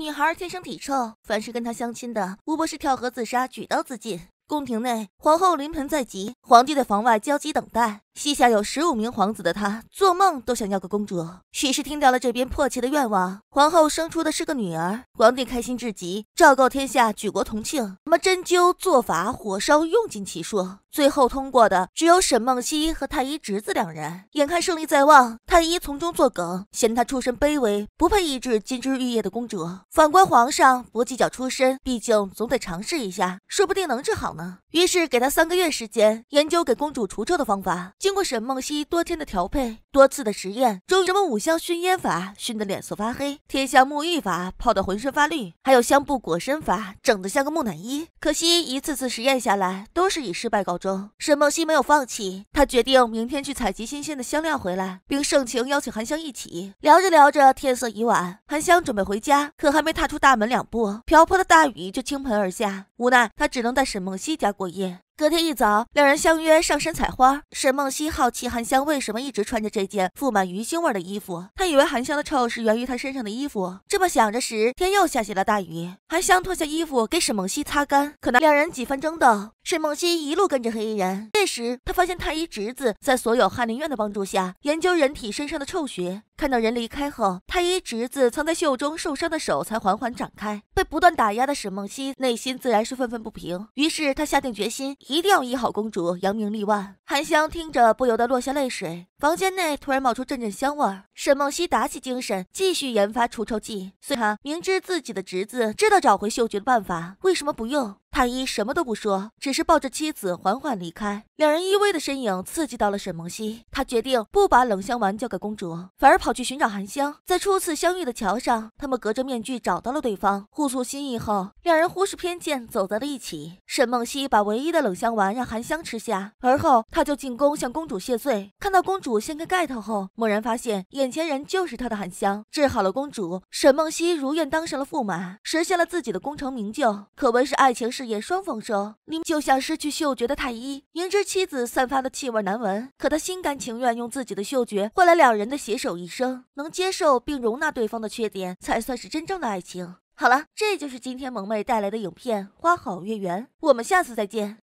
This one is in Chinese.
女孩天生体臭，凡是跟她相亲的，吴博士跳河自杀，举刀自尽。宫廷内，皇后临盆在即，皇帝在房外焦急等待。膝下有十五名皇子的他，做梦都想要个公主。许是听到了这边迫切的愿望，皇后生出的是个女儿，皇帝开心至极，昭告天下，举国同庆。什么针灸、做法、火烧，用尽其数，最后通过的只有沈梦溪和太医侄子两人。眼看胜利在望，太医从中作梗，嫌他出身卑微，不配医治金枝玉叶的公主。反观皇上，不计较出身，毕竟总得尝试一下，说不定能治好呢。于是给他三个月时间研究给公主除臭的方法。就。经过沈梦溪多天的调配，多次的实验，终于什么五香熏烟法熏得脸色发黑，天香沐浴法泡得浑身发绿，还有香布裹身法整得像个木乃伊。可惜一次次实验下来都是以失败告终。沈梦溪没有放弃，他决定明天去采集新鲜的香料回来，并盛情邀请韩香一起。聊着聊着，天色已晚，韩香准备回家，可还没踏出大门两步，瓢泼的大雨就倾盆而下，无奈他只能在沈梦溪家过夜。隔天一早，两人相约上山采花。沈梦溪好奇韩香为什么一直穿着这件覆满鱼腥味的衣服，她以为韩香的臭是源于她身上的衣服。这么想着时，天又下起了大雨。韩香脱下衣服给沈梦溪擦干，可那两人几番争斗。沈梦溪一路跟着黑衣人，这时她发现太医侄子在所有翰林院的帮助下研究人体身上的臭穴。看到人离开后，太医侄子藏在袖中受伤的手才缓缓展开。被不断打压的沈梦溪内心自然是愤愤不平，于是她下定决心。一定要医好公主，扬名立万。韩香听着，不由得落下泪水。房间内突然冒出阵阵香味儿。沈梦溪打起精神，继续研发除臭剂。虽然明知自己的侄子知道找回嗅觉的办法，为什么不用？太医什么都不说，只是抱着妻子缓缓离开。两人依偎的身影刺激到了沈梦溪，他决定不把冷香丸交给公主，反而跑去寻找韩香。在初次相遇的桥上，他们隔着面具找到了对方，互诉心意后，两人忽视偏见，走在了一起。沈梦溪把唯一的冷香丸让韩香吃下，而后他就进宫向公主谢罪。看到公主掀开盖头后，猛然发现眼前人就是他的韩香。治好了公主，沈梦溪如愿当上了驸马，实现了自己的功成名就，可谓是爱情事业双丰收，你们就像失去嗅觉的太医，明知妻子散发的气味难闻，可他心甘情愿用自己的嗅觉换来两人的携手一生。能接受并容纳对方的缺点，才算是真正的爱情。好了，这就是今天萌妹带来的影片《花好月圆》，我们下次再见。